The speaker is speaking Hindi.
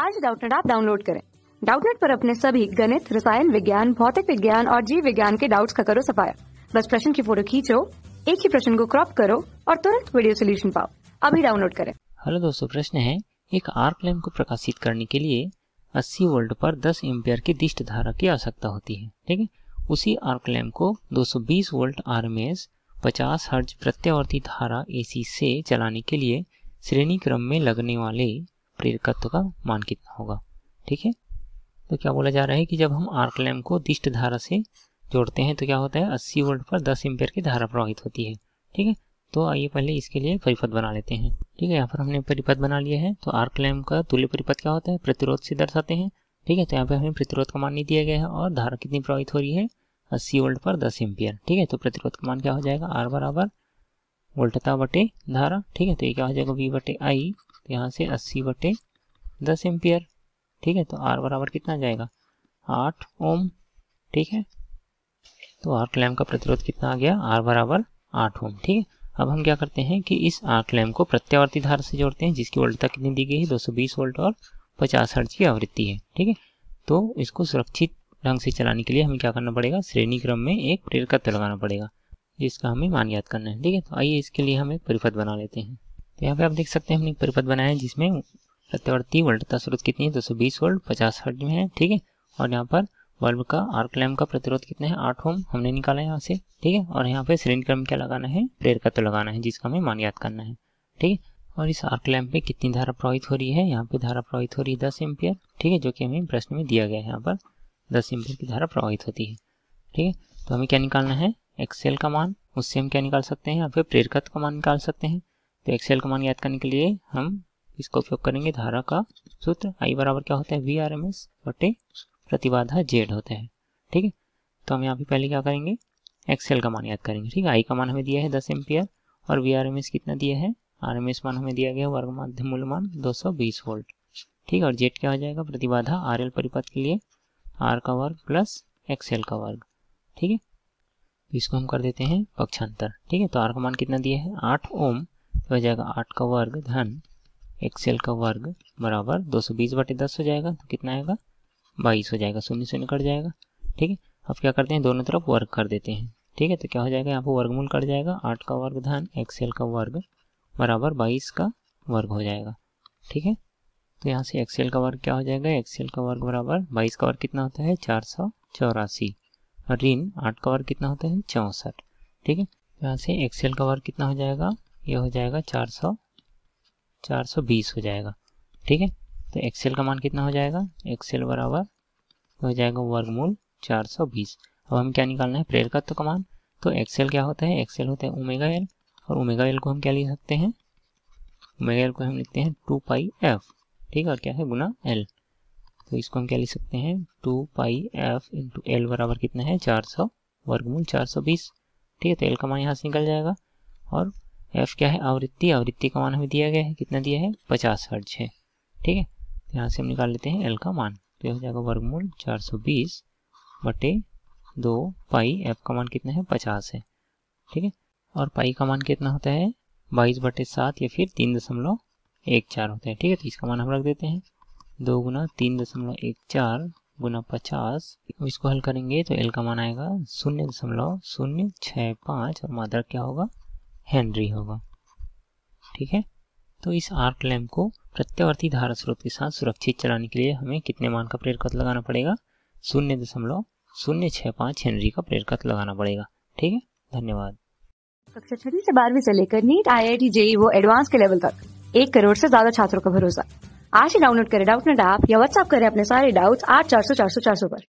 आज डाउटनेट आप डाउनलोड करें डाउटनेट पर अपने सभी गणित रसायन विज्ञान भौतिक विज्ञान और जीव विज्ञान के डाउट्स का करो सफाया बस प्रश्न की फोटो खींचो एक ही प्रश्न को क्रॉप करो और तुरंत वीडियो सोल्यूशन पाओ अभी डाउनलोड करें हेलो दोस्तों प्रश्न है एक आर्क लैम्प को प्रकाशित करने के लिए 80 वोल्ट पर 10 एम्पियर की दिष्ट धारा की आवश्यकता होती है ठीक है उसी आर्क लैम्प को 220 वोल्ट आरएमएस 50 हर्ज प्रत्यावर्ती धारा एसी से चलाने के लिए श्रेणी क्रम में लगने वाले प्रेरकत्व का मान कितना होगा ठीक है तो क्या बोला जा रहा है कि जब हम आर्क लैम्प को दिष्ट धारा से जोड़ते हैं तो क्या होता है अस्सी वोल्ट पर दस एम्पेयर की धारा प्रवाहित होती है ठीक है तो आइए पहले इसके लिए परिपथ बना लेते हैं ठीक है यहाँ पर हमने परिपथ बना लिया है तो आर्क लैम्प का तुल्य परिपथ क्या होता है प्रतिरोध से दर्शाते हैं ठीक है तो यहाँ पे हमें प्रतिरोध का मान नहीं दिया गया है और धारा कितनी प्रवाहित हो रही है अस्सी वोल्ट पर दस एम्पियर ठीक है तो प्रतिरोध का मान क्या हो जाएगा आर बराबर वोल्टता बटे धारा ठीक है तो ये क्या हो जाएगा वी बटे आई तो यहाँ से अस्सी बटे दस एम्पियर ठीक है तो आर बराबर कितना जाएगा आठ ओम ठीक है तो आर्क लैम्प का प्रतिरोध कितना आ गया आर बराबर आठ ओम ठीक है अब हम क्या करते हैं कि इस आर्क लैम्प को प्रत्यावर्ती धार से जोड़ते हैं जिसकी वोल्टता कितनी दी गई है दो वोल्ट और पचास हर्ज की आवृत्ति है ठीक है तो इसको सुरक्षित ढंग से चलाने के लिए हमें क्या करना पड़ेगा श्रेणी क्रम में एक प्रेरकत्व लगाना पड़ेगा जिसका हमें मान याद करना है ठीक है तो आइए इसके लिए हम एक परिपथ बना लेते हैं तो यहाँ पर आप देख सकते हैं हमने एक परिपथ बनाया है जिसमें प्रत्यावर्ती वोल्टता स्रोत कितनी है दो सौ बीस वोल्ट पचास हर्ट में है ठीक है और यहाँ पर बल्ब का आर्क लैम्प का प्रतिरोध कितना है आठ ओम हमने निकाला है यहाँ से ठीक है और यहाँ पे सिलेंडर क्रम क्या लगाना है प्रेयर का तो लगाना है जिसका हमें मान याद करना है ठीक है और इस आर्क लैम्प पे कितनी धारा प्रवाहित हो रही है यहाँ पे धारा प्रवाहित हो रही है दस एम्पियर ठीक है जो कि हमें प्रश्न में दिया गया है यहाँ पर दस एम्पियर की धारा प्रवाहित होती है ठीक है तो हमें क्या निकालना है एक्सेल का मान उससे हम क्या निकाल सकते हैं यहाँ पे प्रेरकत्व का तो मान निकाल सकते हैं तो एक्सेल मान याद करने के लिए हम इसका उपयोग करेंगे धारा का सूत्र आई बराबर क्या होता है वी आर एम एस बटे प्रतिबाधा जेड होता है ठीक है तो हम यहाँ पे पहले क्या करेंगे एक्सेल का मान याद करेंगे ठीक है आई का मान हमें दिया है दस एम्पियर और वी आर एम एस कितना दिया है आर एम एस मान हमें दिया गया वर्ग माध्य मूल मान दो सौ बीस वोल्ट ठीक है और जेड क्या हो जाएगा प्रतिबाधा आर एल परिपथ के लिए आर का वर्ग प्लस एक्सेल का वर्ग ठीक है तो इसको हम कर देते हैं पक्षांतर ठीक है तो आर का मान कितना दिया है आठ ओम तो हो जाएगा आठ का वर्ग धन एक्सेल का वर्ग बराबर दो सौ बीस बटे दस हो जाएगा तो कितना आएगा बाईस हो जाएगा शून्य शून्य कट जाएगा ठीक है अब क्या करते हैं दोनों तरफ वर्ग कर देते हैं ठीक है तो क्या हो जाएगा यहाँ पर वर्गमूल कट जाएगा आठ का वर्ग धन एक्सेल का वर्ग बराबर बाईस का वर्ग हो जाएगा ठीक है तो यहाँ से एक्सेल का वर्ग क्या हो जाएगा एक्सेल का वर्ग बराबर बाईस का वर्ग कितना होता है चार सौ चौरासी और ऋण आठ का वर्ग कितना होता है चौंसठ ठीक है यहाँ से एक्सेल का वर्ग कितना हो जाएगा ये हो जाएगा चार सौ चार सौ बीस हो जाएगा ठीक है तो एक्सेल का मान कितना हो जाएगा एक्सेल बराबर हो जाएगा वर्गमूल चार सौ बीस अब हमें क्या निकालना है प्रेर का तो कमान तो एक्सेल क्या होता है एक्सेल होता है ओमेगा एल और ओमेगा एल को हम क्या लिख सकते हैं ओमेगा एल को हम लिखते हैं टू पाई एफ ठीक है और क्या है गुना एल तो इसको हम क्या लिख सकते हैं two pi F into L बराबर कितना है चार सौ वर्गमूल चार सौ बीस ठीक है तो एल का मान यहाँ से निकल जाएगा और एफ क्या है आवृत्ति आवृत्ति का मान हमें दिया गया है कितना दिया है पचास हर्ज है ठीक है तो यहाँ से हम निकाल लेते हैं एल का मान तो यह हो जाएगा वर्गमूल चार सौ बीस बटे दो पाई एफ का मान कितना है पचास है ठीक है और पाई का मान कितना होता है बाईस बटे सात या फिर तीन दशमलव एक चार होता है ठीक है तो इसका मान हम रख देते हैं दो गुना तीन दशमलव एक चार गुना पचास इसको हल करेंगे तो एल का मान आएगा शून्य दशमलव शून्य छः पाँच और मात्रक क्या होगा हेनरी होगा ठीक है तो इस आर्क लैम्प को प्रत्यावर्ती धारा स्रोत के साथ सुरक्षित चलाने के लिए हमें कितने मान का प्रेरकत्व लगाना पड़ेगा शून्य दशमलव शून्य छः पाँच हेनरी का प्रेरकत्व लगाना पड़ेगा ठीक है धन्यवाद कक्षा छठी से बारहवीं से लेकर NEET I I T JEE वो एडवांस के लेवल तक एक करोड़ से ज्यादा छात्रों का भरोसा आज ही डाउनलोड करें डाउट नेट ऐप या व्हाट्सअप करें अपने सारे डाउट्स आठ चार सौ चार सौ चार सौ पर